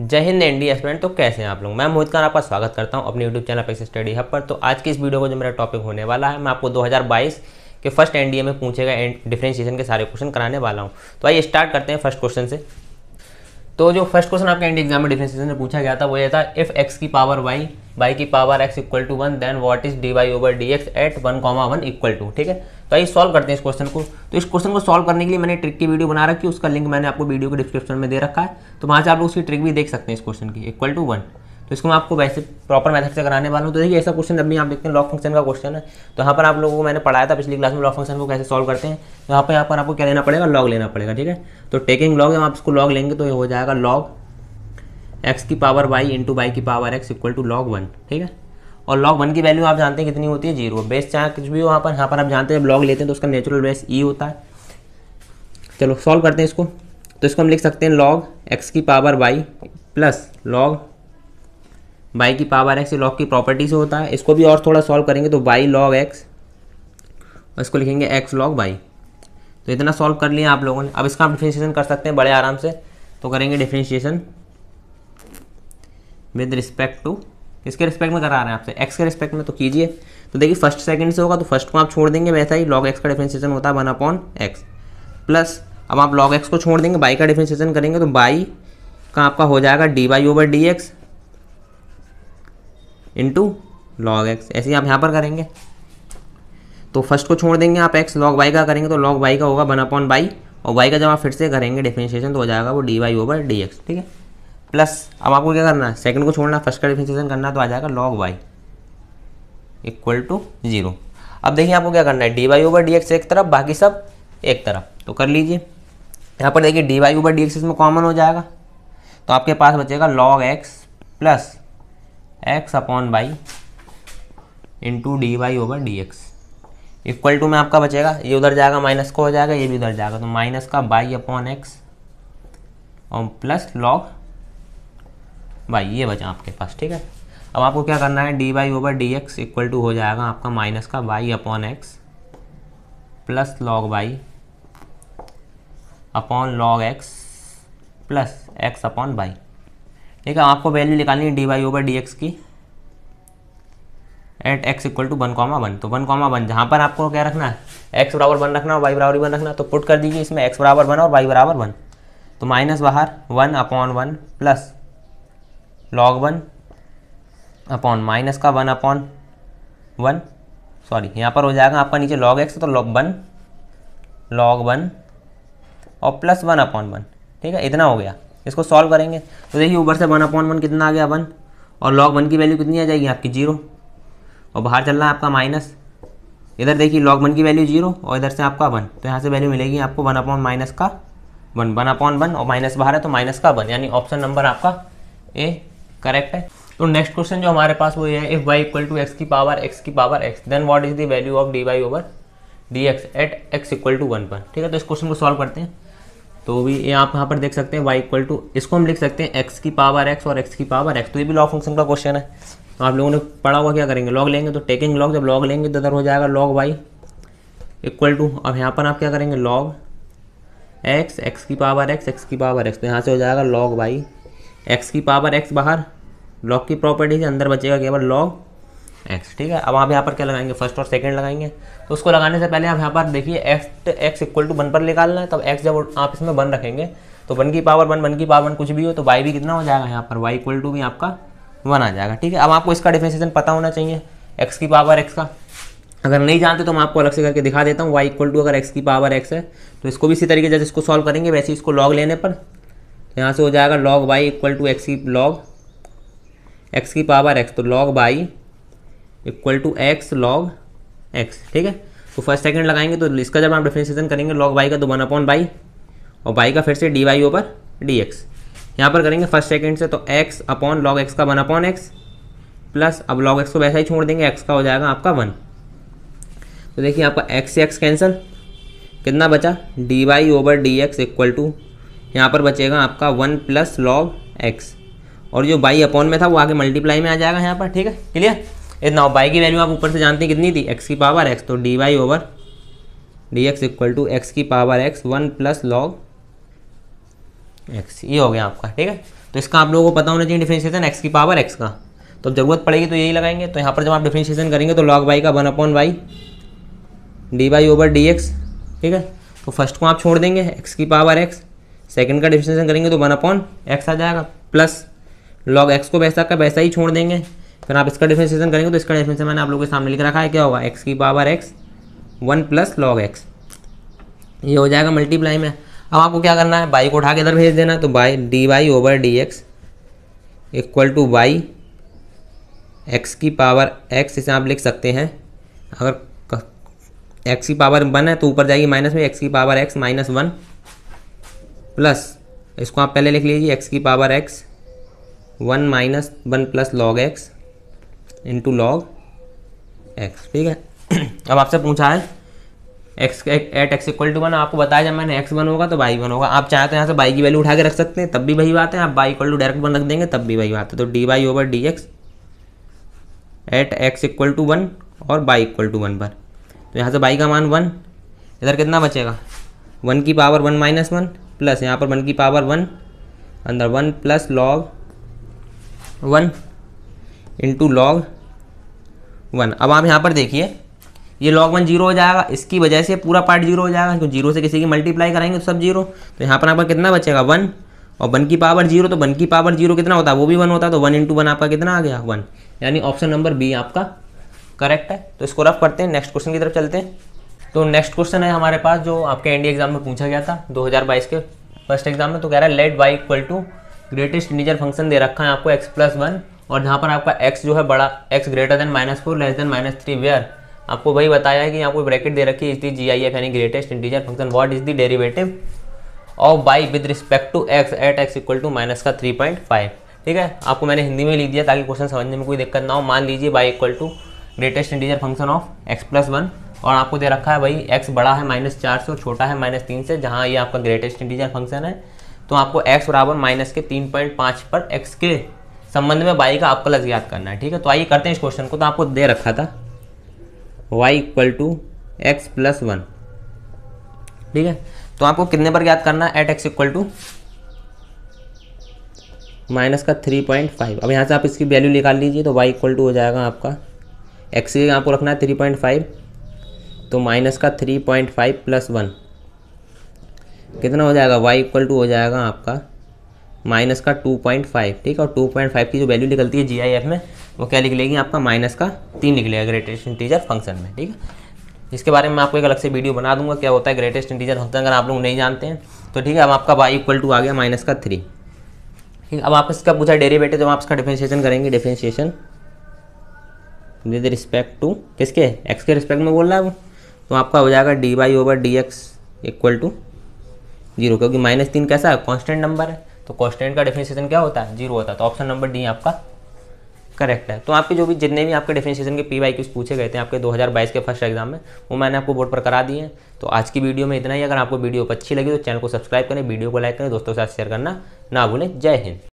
जय Hind N student तो कैसे हैं आप लोग मैं मोहित खान आपका स्वागत करता हूं अपने यूट्यूब चैनल पर स्टडी हब पर तो आज की इस वीडियो को जो मेरा टॉपिक होने वाला है मैं आपको 2022 के फर्स्ट एनडीए में पूछेगा एंड डिफ्रेंशिएशन के सारे क्वेश्चन कराने वाला हूं तो आइए स्टार्ट करते हैं फर्स्ट क्वेश्चन से तो जो फर्स्ट क्वेश्चन आपके एनडीए एग्जाम में डिफ्रेंशिएशन में पूछा गया था वो ये था इफ़ एक्स की पावर वाई बाई की power x equal to one then what is d y over d x at one comma one equal to ठीक है तो आइए सॉल्व करते हैं इस क्वेश्चन को तो इस क्वेश्चन को सॉल्व करने के लिए मैंने ट्रिक की वीडियो बना रखी उसका लिंक मैंने आपको वीडियो के डिस्क्रिप्शन में दे रखा है तो वहाँ से आप लोग उसकी ट्रिक भी देख सकते हैं इस क्वेश्चन की इक्वल टू वन तो इसको मैं आपको वैसे प्रॉपर मेथड से कराने वाला हूँ तो देखिए ऐसा क्वेश्चन अभी आप देखते हैं लॉग फंक्शन का क्वेश्चन है तो यहाँ पर आप लोगों को मैंने पढ़ाया था पिछली क्लास में लॉग फंक्शन को कैसे सॉल्व करते हैं तो यहाँ पर यहाँ पर आपको क्या लेना पड़ेगा लॉग लेना पड़ेगा ठीक है तो टेकिंग लॉग हम आप इसको लॉग लेंगे तो ये हो जाएगा लॉग एक्स की पावर वाई इंटू वाई की power x equal to log one ठीक है और लॉग वन की वैल्यू आप जानते हैं कितनी होती है जीरो बेस चाहे कुछ भी हो वहाँ पर यहाँ पर आप जानते हैं लॉग लेते हैं तो उसका नेचुरल बेस ई होता है चलो सॉल्व करते हैं इसको तो इसको हम लिख सकते हैं लॉग एक्स की power y plus log y की पावर एक्स लॉग की प्रॉपर्टी से होता है इसको भी और थोड़ा सॉल्व करेंगे तो वाई लॉग एक्स और इसको लिखेंगे एक्स लॉग वाई तो इतना सॉल्व कर लिया आप लोगों ने अब इसका हम डिफ्रेंशिएशन कर सकते हैं बड़े आराम से तो करेंगे डिफ्रेंशिएशन विद रिस्पेक्ट टू इसके रिस्पेक्ट में करा रहे हैं आपसे एक्स के रिस्पेक्ट में तो कीजिए तो देखिए फर्स्ट सेकंड से होगा तो फर्स्ट को आप छोड़ देंगे वैसा ही लॉग एक्स का डिफ्रेंसिएशन होता है वन अपॉन एक्स प्लस अब आप लॉग एक्स को छोड़ देंगे बाई का डिफ्रेंसिएशन करेंगे तो बाई का आपका हो जाएगा d y over d x into log x ऐसे ही आप यहाँ पर करेंगे तो फर्स्ट को छोड़ देंगे आप एक्स लॉग वाई का करेंगे तो लॉग वाई का होगा वन अपॉन बाई और वाई का जब आप फिर से करेंगे डिफ्रेंशिएशन तो हो जाएगा वो d y over d x ठीक है प्लस अब आपको क्या करना है सेकंड को छोड़ना फर्स्ट का डिफ्रेंशिएशन करना तो आ जाएगा log y equal to zero अब देखिए आपको क्या करना है d y over d x एक तरफ बाकी सब एक तरफ तो कर लीजिए यहाँ पर देखिए d y over d x इसमें कॉमन हो जाएगा तो आपके पास बचेगा log x plus x upon y into d y over d x equal to में आपका बचेगा ये उधर जाएगा माइनस का हो जाएगा ये भी उधर जाएगा तो माइनस का बाई अपॉन एक्स और प्लस लॉग वाई ये बचा आपके पास ठीक है अब आपको क्या करना है d y over d x equal to हो जाएगा आपका माइनस का y upon x plus log y upon log x plus x upon y ठीक है आपको वैल्यू निकालनी है d y over d x की at x equal to one comma one तो वन कॉमा वन जहाँ पर आपको क्या रखना है एक्स बराबर वन रखना और वाई बराबर वन रखना तो पुट कर दीजिए इसमें एक्स बराबर वन और वाई बराबर वन तो माइनस बाहर one upon one plus log one upon minus का वन अपॉन वन सॉरी यहाँ पर हो जाएगा आपका नीचे लॉग एक्स तो लॉग वन लॉग वन और प्लस वन अपॉन वन ठीक है इतना हो गया इसको सॉल्व करेंगे तो देखिए ऊपर से वन अपॉन वन कितना आ गया वन और लॉग वन की वैल्यू कितनी आ जाएगी आपकी जीरो और बाहर चल रहा है आपका माइनस इधर देखिए लॉग वन की वैल्यू जीरो और इधर से आपका वन तो यहाँ से वैल्यू मिलेगी आपको वन अपॉन माइनस का वन वन अपॉन वन और माइनस बाहर है तो माइनस का वन यानी ऑप्शन नंबर आपका ए करेक्ट है तो नेक्स्ट क्वेश्चन जो हमारे पास वो ये है if y equal to x की पावर एक्स की power x then what is the value of d y over d x at x equal to one पर ठीक है तो इस क्वेश्चन को सॉल्व करते हैं तो भी ये आप यहाँ पर देख सकते हैं वाई इक्वल टू इसको हम लिख सकते हैं एक्स की पावर एक्स और एक्स की पावर एक्स तो ये भी लॉग फंक्शन का क्वेश्चन है तो आप लोगों ने पढ़ा हुआ क्या करेंगे लॉग लेंगे तो टेकिंग लॉग जब लॉग लेंगे तो इधर हो जाएगा लॉग वाई इक्वल टू अब यहाँ पर आप क्या करेंगे लॉग एक्स एक्स की पावर एक्स एक्स की पावर एक्स तो यहाँ से हो जाएगा लॉग वाई एक्स की पावर एक्स बाहर लॉग की प्रॉपर्टी से अंदर बचेगा केवल लॉग एक्स ठीक है अब आप यहाँ पर क्या लगाएंगे फर्स्ट और सेकंड लगाएंगे तो उसको लगाने से पहले आप यहाँ पर देखिए f x equal to one पर निकालना है तब एक्स जब आप इसमें वन रखेंगे तो वन की पावर वन वन की पावर वन कुछ भी हो तो वाई भी कितना हो जाएगा यहाँ पर वाई इक्वल टू भी आपका वन आ जाएगा ठीक है अब आपको इसका डिफ्रेंसिएशन पता होना चाहिए एक्स की पावर एक्स का अगर नहीं जानते तो मैं आपको अलग से करके दिखा देता हूँ वाई इक्वल टू अगर एक्स की पावर एक्स है तो इसको भी इसी तरीके जैसे इसको सॉल्व करेंगे वैसे इसको लॉग लेने पर यहाँ से हो जाएगा log y equal to x की लॉग एक्स की पावर एक्स तो log y equal to x log x ठीक है तो फर्स्ट सेकंड लगाएंगे तो इसका जब आप डिफ्रेंसिएशन करेंगे लॉग बाई का तो वन अपॉन बाई और बाई का फिर से d y over d x यहाँ पर करेंगे फर्स्ट सेकंड से तो एक्स अपॉन लॉग एक्स का वन अपॉन एक्स प्लस अब लॉग एक्स को वैसा ही छोड़ देंगे एक्स का हो जाएगा आपका वन तो देखिए आपका एक्स से एक्स कैंसिल कितना बचा d y over d x equal to यहाँ पर बचेगा आपका वन प्लस लॉग एक्स और जो बाई अपॉन में था वो आगे मल्टीप्लाई में आ जाएगा यहाँ पर ठीक है क्लियर इतना बाई की वैल्यू आप ऊपर से जानते हैं कितनी थी एक्स की पावर एक्स तो d y over d x equal to x की power x one plus log x ये हो गया आपका ठीक है तो इसका आप लोगों को पता होना चाहिए डिफ्रेंशिएशन एक्स की पावर एक्स का तो ज़रूरत पड़ेगी तो यही लगाएंगे तो यहाँ पर जब आप डिफ्रेंशिएशन करेंगे तो लॉग वाई का one upon y d y over d x ठीक है तो फर्स्ट को आप छोड़ देंगे एक्स की पावर एक्स सेकेंड का डिफ्रेंशिएशन करेंगे तो वन अपॉन एक्स आ जाएगा प्लस लॉग एक्स को वैसा का वैसा ही छोड़ देंगे फिर आप इसका डिफ्रेंसिएशन करेंगे तो इसका डिफ्रेंसिएशन मैंने आप लोगों के सामने लिख रखा है क्या होगा एक्स की power x one plus log x ये हो जाएगा मल्टीप्लाई में अब आपको क्या करना है बाई को उठा के इधर भेज देना तो y d y over d x equal to y x की पावर एक्स इसे आप लिख सकते हैं अगर एक्स की पावर वन है तो ऊपर जाएगी माइनस में एक्स की power x minus one plus इसको आप पहले लिख लीजिए एक्स की power x one minus one plus log x into log x ठीक है अब आपसे पूछा है x at x equal to one आपको बताया जब मैंने एक्स वन होगा तो बाई वन होगा आप चाहे तो यहाँ से बाई की वैल्यू उठा के रख सकते हैं तब भी वही बात है आप y equal to direct one रख देंगे तब भी वही बात है तो d y over d x at x equal to one और बाई इक्वल टू वन पर तो यहाँ से बाई का मान वन इधर कितना बचेगा वन की power one minus one plus यहाँ पर वन की पावर वन अंदर one plus log one into log one अब आप यहाँ पर देखिए ये लॉग वन जीरो हो जाएगा इसकी वजह से पूरा पार्ट जीरो हो जाएगा क्योंकि जीरो से किसी की मल्टीप्लाई कराएंगे तो सब जीरो तो यहाँ पर आपका कितना बचेगा वन और वन की पावर जीरो तो वन की पावर जीरो कितना होता है वो भी वन होता है तो वन इंटू वन आपका कितना आ गया वन यानी ऑप्शन नंबर बी आपका करेक्ट है तो इसको रफ करते हैं नेक्स्ट क्वेश्चन की तरफ चलते हैं तो नेक्स्ट क्वेश्चन है हमारे पास जो आपके एनडीए एग्जाम e में पूछा गया था बाईस के फर्स्ट एग्जाम में तो कह रहा है let y equal to greatest integer function दे रखा है आपको एक्स प्लस वन और जहाँ पर आपका एक्स जो है बड़ा x greater than minus four less than minus three where आपको वही बताया है कि यहाँ कोई ब्रैकेट दे रखी है इस दी जी आई एफ यानी greatest integer function what is the derivative of y with respect to x at x equal to minus का थ्री पॉइंट फाइव ठीक है आपको मैंने हिंदी में लिख दिया ताकि क्वेश्चन समझने में कोई दिक्कत ना हो मान लीजिए y equal to greatest integer function of x plus one और आपको दे रखा है भाई एक्स बड़ा है माइनस चार से और छोटा है माइनस तीन से जहाँ ये आपका ग्रेटेस्ट इंटीजर फंक्शन है तो आपको एक्स बराबर माइनस के तीन पॉइंट पाँच पर एक्स के संबंध में वाई का लग याद करना है ठीक है तो आइए करते हैं इस क्वेश्चन को तो आपको दे रखा था y equal to x plus one ठीक है तो आपको कितने पर याद करना है at x equal to minus का थ्री पॉइंट फाइव अब यहाँ से आप इसकी वैल्यू निकाल लीजिए तो वाई इक्वल टू हो जाएगा आपका एक्स के आपको रखना है थ्री पॉइंट फाइव तो माइनस का three point five plus one कितना हो जाएगा वाई इक्वल टू हो जाएगा आपका माइनस का टू पॉइंट फाइव ठीक है और टू पॉइंट फाइव की जो वैल्यू निकलती है जी आई एफ में वो क्या निकलेगी आपका माइनस का तीन निकलेगा ग्रेटेस्ट इंटीजर फंक्शन में ठीक है इसके बारे में आपको एक अलग से वीडियो बना दूंगा क्या होता है ग्रेटेस्ट इंटीजर फंक्शन अगर आप लोग नहीं जानते हैं तो ठीक है अब आपका वाई इक्वल टू आ गया माइनस का थ्री ठीक है अब आप इसका पूछा डेरीवेटिव तो आप इसका डिफ्रेंशिएशन करेंगे डिफ्रेंशिएशन विद रिस्पेक्ट टू किसके एक्स के रिस्पेक्ट में बोल रहा है वो तो आपका हो जाएगा d y over d x equal to zero क्योंकि माइनस तीन कैसा है कॉन्स्टेंट नंबर है तो कॉन्स्टेंट का डेफिनेशन क्या होता है जीरो होता है तो ऑप्शन नंबर डी आपका करेक्ट है तो आपके जो भी जितने भी आपके डेफिनेशन के पी वाई क्यूज पूछे गए थे आपके 2022 के फर्स्ट एग्जाम में वो मैंने आपको बोर्ड पर करा दिए हैं तो आज की वीडियो में इतना ही अगर आपको वीडियो अच्छी लगी तो चैनल को सब्सक्राइब करें वीडियो को लाइक करें दोस्तों के साथ शेयर करना ना भूलें जय हिंद